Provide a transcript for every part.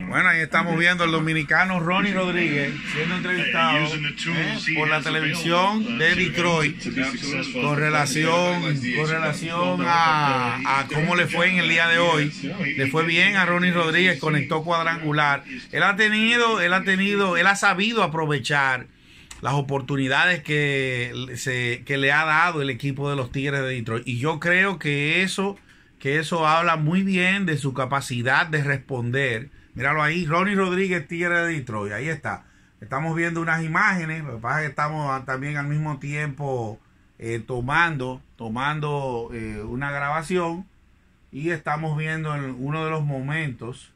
Bueno, ahí estamos viendo al dominicano Ronnie Rodríguez siendo entrevistado eh, eh, por la televisión de Detroit con relación, con relación a, a, cómo le fue en el día de hoy. Le fue bien a Ronnie Rodríguez, conectó cuadrangular. Él ha tenido, él ha tenido, él ha sabido aprovechar las oportunidades que, se, que le ha dado el equipo de los Tigres de Detroit. Y yo creo que eso, que eso habla muy bien de su capacidad de responder Míralo ahí, Ronnie Rodríguez, Tigre de Detroit. Ahí está. Estamos viendo unas imágenes. Lo que pasa es que estamos también al mismo tiempo eh, tomando, tomando eh, una grabación. Y estamos viendo uno de los momentos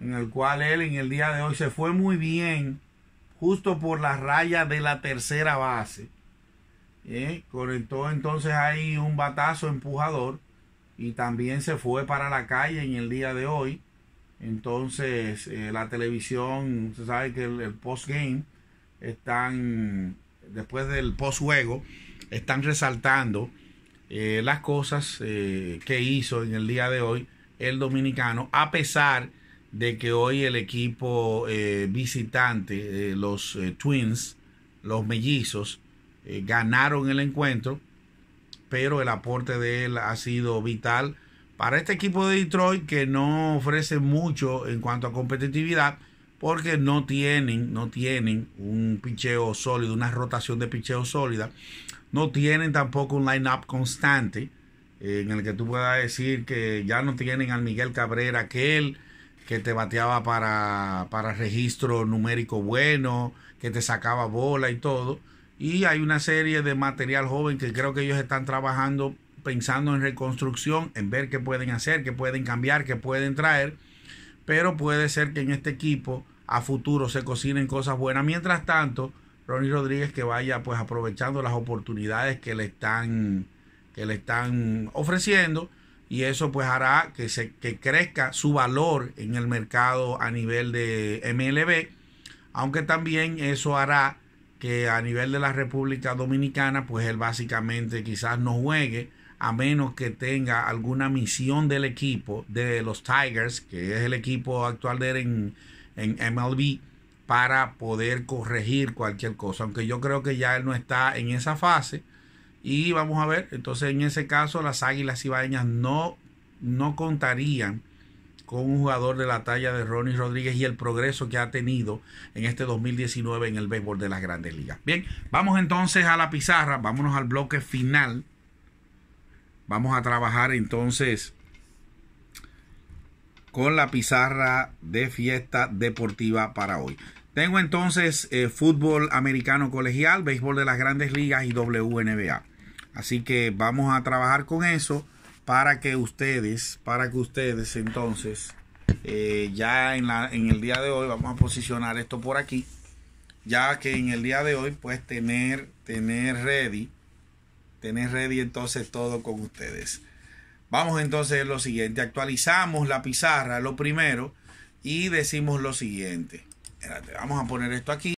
en el cual él en el día de hoy se fue muy bien, justo por la raya de la tercera base. Eh, conectó entonces ahí un batazo empujador y también se fue para la calle en el día de hoy. Entonces, eh, la televisión, se sabe que el, postgame post-game están, después del post-juego, están resaltando eh, las cosas eh, que hizo en el día de hoy el dominicano, a pesar de que hoy el equipo visitante, los Twins, los mellizos, ganaron el encuentro, pero el aporte de él ha sido vital para este equipo de Detroit que no ofrece mucho en cuanto a competitividad porque no tienen, no tienen un picheo sólido, una rotación de picheo sólida, no tienen tampoco un line-up constante eh, en el que tú puedas decir que ya no tienen al Miguel Cabrera aquel que te bateaba para, para registro numérico bueno, que te sacaba bola y todo. Y hay una serie de material joven que creo que ellos están trabajando pensando en reconstrucción, en ver qué pueden hacer, qué pueden cambiar, qué pueden traer, pero puede ser que en este equipo a futuro se cocinen cosas buenas. Mientras tanto, Ronnie Rodríguez que vaya pues aprovechando las oportunidades que le están, que le están ofreciendo y eso pues hará que, se, que crezca su valor en el mercado a nivel de MLB, aunque también eso hará que a nivel de la República Dominicana, pues él básicamente quizás no juegue a menos que tenga alguna misión del equipo de los Tigers, que es el equipo actual de él en, en MLB, para poder corregir cualquier cosa. Aunque yo creo que ya él no está en esa fase. Y vamos a ver, entonces en ese caso las Águilas Ibaeñas no, no contarían con un jugador de la talla de Ronnie Rodríguez y el progreso que ha tenido en este 2019 en el béisbol de las grandes ligas. Bien, vamos entonces a la pizarra, vámonos al bloque final. Vamos a trabajar entonces con la pizarra de fiesta deportiva para hoy. Tengo entonces eh, fútbol americano colegial, béisbol de las grandes ligas y WNBA. Así que vamos a trabajar con eso para que ustedes, para que ustedes entonces, eh, ya en, la, en el día de hoy, vamos a posicionar esto por aquí, ya que en el día de hoy, pues tener, tener ready ¿Tenés ready entonces todo con ustedes. Vamos entonces a lo siguiente. Actualizamos la pizarra, lo primero, y decimos lo siguiente. Espérate, vamos a poner esto aquí.